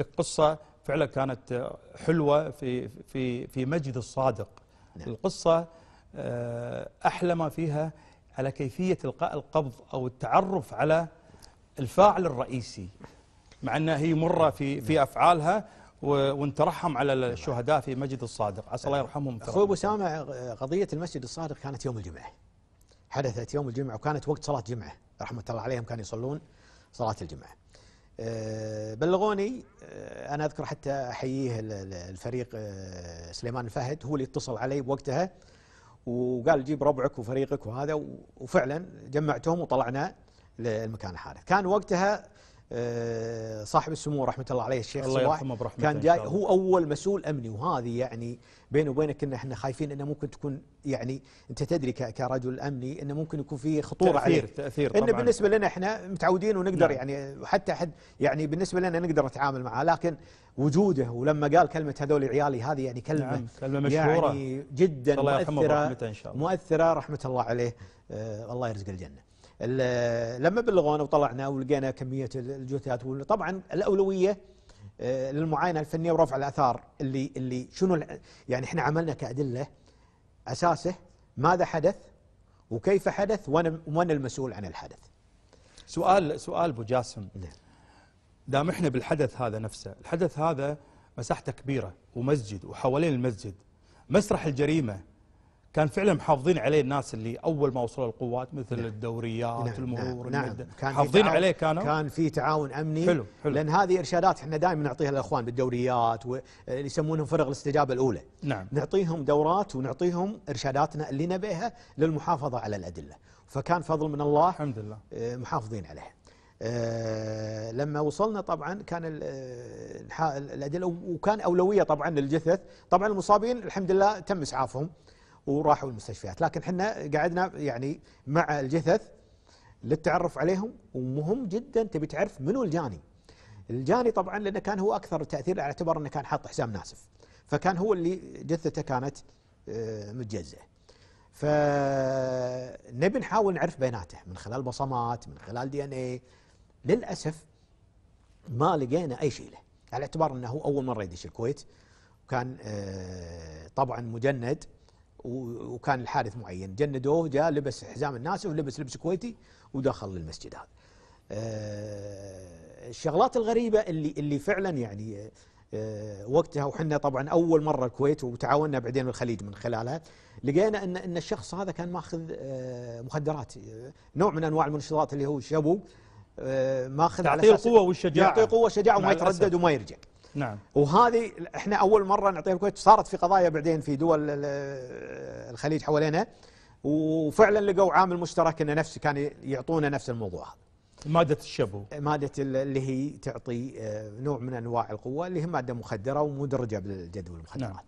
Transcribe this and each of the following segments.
لك قصة فعلا كانت حلوة في في في مجد الصادق نعم. القصة آه، أحلى ما فيها على كيفية إلقاء القبض أو التعرف على الفاعل الرئيسي مع أنها هي مرة في في نعم. أفعالها ونترحم على الشهداء في مسجد الصادق عسى الله نعم. يرحمهم أخوي أبو سامع قضية المسجد الصادق كانت يوم الجمعة حدثت يوم الجمعة وكانت وقت صلاة جمعة رحمة الله عليهم كانوا يصلون صلاة الجمعة آه، بلغوني آه، انا اذكر حتى احييه الفريق آه، سليمان الفهد هو اللي اتصل علي بوقتها وقال جيب ربعك وفريقك وهذا وفعلا جمعتهم وطلعنا للمكان الحادث كان وقتها آه، صاحب السمو رحمه الله عليه الشيخ الله صلاح كان جاي هو اول مسؤول امني وهذه يعني بيني وبينك ان احنا خايفين انه ممكن تكون يعني انت تدري كرجل امني انه ممكن يكون في خطوره تأثير عليه تاثير طبعا انه بالنسبه لنا احنا متعودين ونقدر نعم. يعني حتى حد يعني بالنسبه لنا نقدر نتعامل معه لكن وجوده ولما قال كلمه هذول عيالي هذه يعني كلمه نعم كلمه مشهوره يعني جدا الله مؤثره رحمته ان شاء الله مؤثره رحمه الله عليه آه الله يرزقه الجنه لما بلغونا وطلعنا ولقينا كميه الجثث طبعا الاولويه آه، للمعاينه الفنيه ورفع الاثار اللي اللي شنو يعني احنا عملنا كادله اساسه ماذا حدث وكيف حدث ومن المسؤول عن الحدث سؤال سؤال ابو جاسم نعم. دام احنا بالحدث هذا نفسه الحدث هذا مساحته كبيره ومسجد وحوالين المسجد مسرح الجريمه كان فعلا محافظين عليه الناس اللي اول ما وصلوا القوات مثل نعم الدوريات نعم المرور نعم, نعم كان محافظين عليه كانوا كان في تعاون امني حلو حلو لان هذه ارشادات احنا دائما نعطيها للاخوان بالدوريات واللي يسمونهم فرق الاستجابه الاولى نعم نعطيهم دورات ونعطيهم ارشاداتنا اللي نبيها للمحافظه على الادله فكان فضل من الله الحمد لله آه، محافظين عليها آه، لما وصلنا طبعا كان آه، الادله وكان اولويه طبعا للجثث طبعا المصابين الحمد لله تم اسعافهم وراحوا المستشفيات لكن احنا قعدنا يعني مع الجثث للتعرف عليهم ومهم جدا تبي تعرف منو الجاني الجاني طبعا لانه كان هو اكثر تاثير على اعتبار انه كان حاط حزام ناسف فكان هو اللي جثته كانت آه، متجزئه فنبي نحاول نعرف بياناته من خلال بصمات من خلال دي ان اي للاسف ما لقينا اي شيء له على اعتبار انه هو اول مره يدش الكويت وكان آه، طبعا مجند وكان الحادث معين جندوه جاء لبس حزام الناس ولبس لبس كويتي ودخل للمسجد هذا آه، الشغلات الغريبة اللي اللي فعلا يعني آه، وقتها وحنا طبعا أول مرة الكويت وتعاوننا بعدين الخليج من خلالها لقينا أن أن الشخص هذا كان ماخذ آه، مخدرات نوع من أنواع المنشطات اللي هو الشبو ماخذ تعطيه قوة والشجاعة يعطيه قوة والشجاعة وما يتردد وما يرجع نعم وهذه احنا اول مره نعطيها الكويت صارت في قضايا بعدين في دول الخليج حوالينا وفعلا لقوا عامل مشترك انه نفس كان يعطونا نفس الموضوع هذا مادة الشبو مادة اللي هي تعطي آه، نوع من أنواع القوة اللي هي مادة مخدرة ومدرجة بالجدول المخدرات نعم.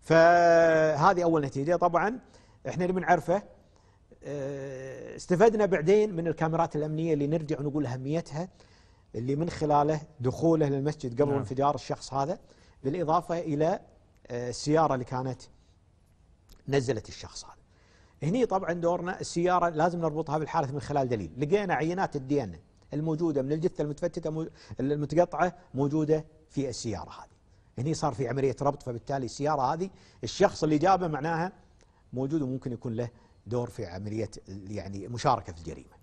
فهذه أول نتيجة طبعا احنا اللي بنعرفه آه، استفدنا بعدين من الكاميرات الأمنية اللي نرجع ونقول أهميتها اللي من خلاله دخوله للمسجد قبل نعم. انفجار الشخص هذا بالإضافة إلى آه، السيارة اللي كانت نزلت الشخص هذا هني طبعا دورنا السيارة لازم نربطها بالحارث من خلال دليل لقينا عينات الدي ان الموجودة من الجثة المتفتتة المتقطعة موجودة في السيارة هذه هني صار في عملية ربط فبالتالي السيارة هذه الشخص اللي جابه معناها موجود وممكن يكون له دور في عملية يعني مشاركة في الجريمة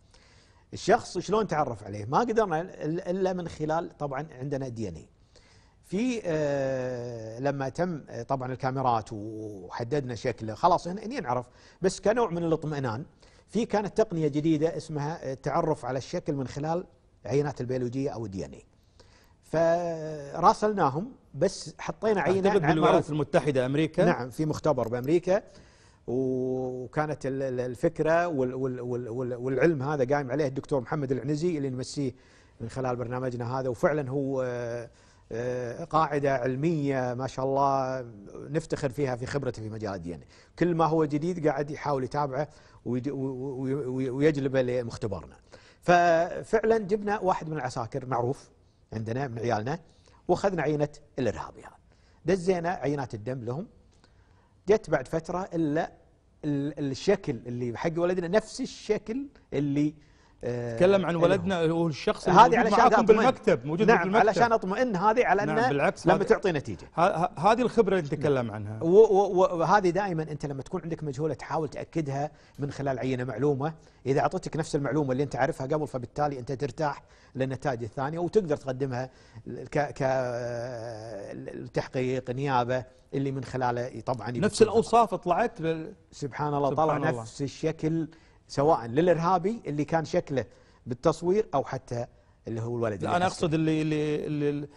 الشخص شلون تعرف عليه ما قدرنا الا من خلال طبعا عندنا دي ان اي في آه، لما تم آه، طبعا الكاميرات وحددنا شكله خلاص هنا نعرف بس كنوع من الاطمئنان في كانت تقنيه جديده اسمها التعرف آه، على الشكل من خلال عينات البيولوجيه او الدي ان اي فراسلناهم بس حطينا عينه اعتقد بالولايات المتحده امريكا نعم في مختبر بامريكا وكانت الفكره والعلم هذا قايم عليه الدكتور محمد العنزي اللي نمسيه من خلال برنامجنا هذا وفعلا هو آه، آه، قاعده علميه ما شاء الله نفتخر فيها في خبرته في مجال الدين كل ما هو جديد قاعد يحاول يتابعه ويجلبه لمختبرنا ففعلا جبنا واحد من العساكر معروف عندنا من عيالنا واخذنا عينه الارهابي هذا دزينا عينات الدم لهم جت بعد فترة إلا الشكل اللي حق ولدنا نفس الشكل اللي آه، تكلم عن ولدنا هو الشخص هذه علشان أطمئن بالمكتب موجود نعم بالمكتب علشان اطمئن هذه على نعم، انه نعم بالعكس لما تعطي نتيجه هذه الخبره اللي نتكلم عنها وهذه دائما انت لما تكون عندك مجهوله تحاول تاكدها من خلال عينه معلومه اذا اعطتك نفس المعلومه اللي انت عارفها قبل فبالتالي انت ترتاح للنتائج الثانيه وتقدر تقدمها كتحقيق نيابه اللي من خلاله طبعا نفس الاوصاف طلعت سبحان الله طلع نفس الشكل سواء للارهابي اللي كان شكله بالتصوير او حتى اللي هو الولد اللي انا اقصد اللي, اللي, اللي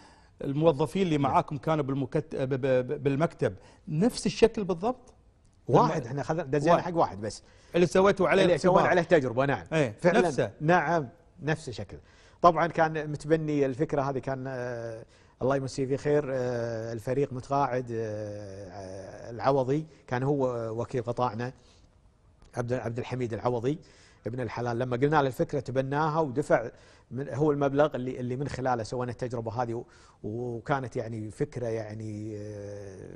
الموظفين اللي معاكم كانوا بالمكت... بالمكتب نفس الشكل بالضبط واحد احنا خذ... دزينا حق واحد بس اللي سويتوا عليه اللي سوينا عليه تجربه نعم ايه فعلا نفسه نعم نفس الشكل طبعا كان متبني الفكره هذه كان آه الله يمسيه في خير آه الفريق متقاعد آه, آه، العوضي كان هو آه، وكيل قطاعنا عبد الحميد العوضي ابن الحلال لما قلنا له الفكره تبناها ودفع من هو المبلغ اللي اللي من خلاله سوينا التجربه هذه وكانت يعني فكره يعني آه،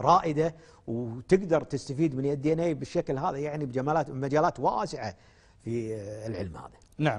رائده وتقدر تستفيد من الدي ان اي بالشكل هذا يعني بجمالات مجالات واسعه في آه، العلم هذا. نعم